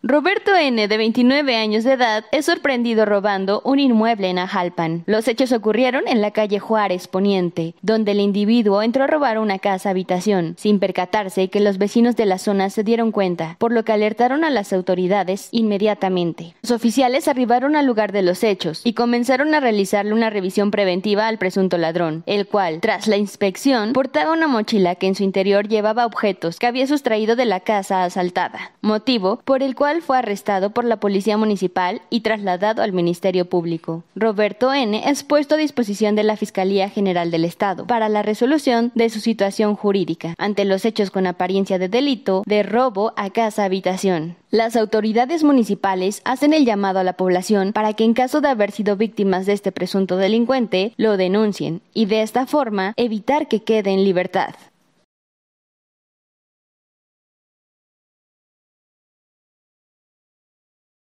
Roberto N., de 29 años de edad, es sorprendido robando un inmueble en Ajalpan. Los hechos ocurrieron en la calle Juárez Poniente, donde el individuo entró a robar una casa-habitación, sin percatarse que los vecinos de la zona se dieron cuenta, por lo que alertaron a las autoridades inmediatamente. Los oficiales arribaron al lugar de los hechos y comenzaron a realizarle una revisión preventiva al presunto ladrón, el cual, tras la inspección, portaba una mochila que en su interior llevaba objetos que había sustraído de la casa asaltada, motivo por el cual fue arrestado por la Policía Municipal y trasladado al Ministerio Público. Roberto N. es puesto a disposición de la Fiscalía General del Estado para la resolución de su situación jurídica ante los hechos con apariencia de delito de robo a casa-habitación. Las autoridades municipales hacen el llamado a la población para que en caso de haber sido víctimas de este presunto delincuente, lo denuncien y de esta forma evitar que quede en libertad.